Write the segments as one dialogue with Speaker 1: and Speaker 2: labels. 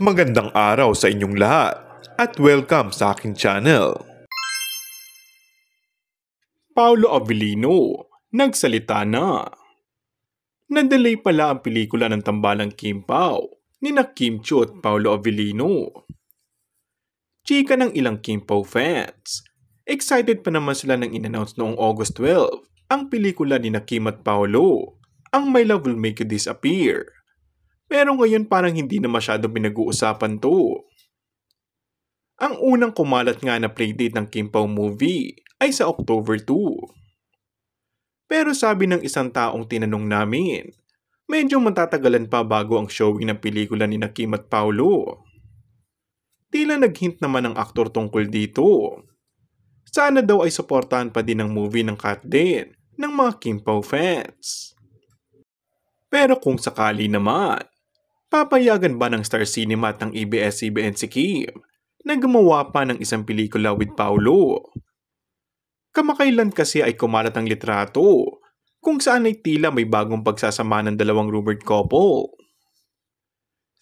Speaker 1: Magandang araw sa inyong lahat at welcome sa akin channel. Paolo Avellino, nagsalita na. Nadelay pala ang pelikula ng tambalang Kim Pao ni na Kim Cho at Paolo Avellino. Chika ng ilang Kim Pao fans. Excited pa naman sila nang inannounce noong August 12 ang pelikula ni na Kim at Paolo, ang My Love Will Make You Disappear pero ngayon parang hindi na masyado pinag-uusapan to. Ang unang kumalat nga na playdate ng Kim Pao movie ay sa October 2. Pero sabi ng isang taong tinanong namin, medyo matatagalan pa bago ang showing ng pelikula ni na Kim at Paolo. Tila naghint naman ang aktor tungkol dito. Sana daw ay suportahan pa din ang movie ng Kat din ng mga Kim Pao fans. Pero kung sakali naman, Papayagan ba ng Star Cinema at ng ABS-CBN si Kim na gumawa pa ng isang pelikula with Paolo? Kamakailan kasi ay kumalat ang litrato kung saan ay tila may bagong pagsasama ng dalawang rumored couple.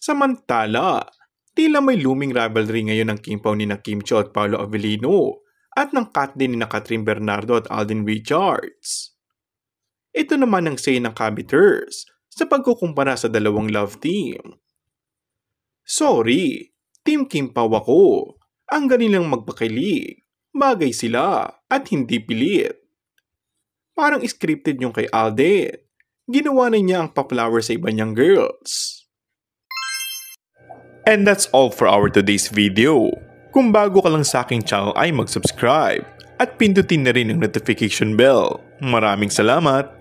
Speaker 1: Samantala, tila may looming rivalry ngayon ng Kim Pao ni na Kim Cho at Paolo Avellino at ng cut din ni na Catherine Bernardo at Alden Richards. Ito naman ang say ng Cabiters sa pagkukumpara sa dalawang love team. Sorry, Team Kim Kimpaw ako. Ang lang magpakilig. Bagay sila at hindi pilit. Parang scripted yung kay Alden. Ginawa na niya ang pa-flower sa iba niyang girls. And that's all for our today's video. Kung bago ka lang sa aking channel ay mag-subscribe at pindutin na rin ang notification bell. Maraming salamat!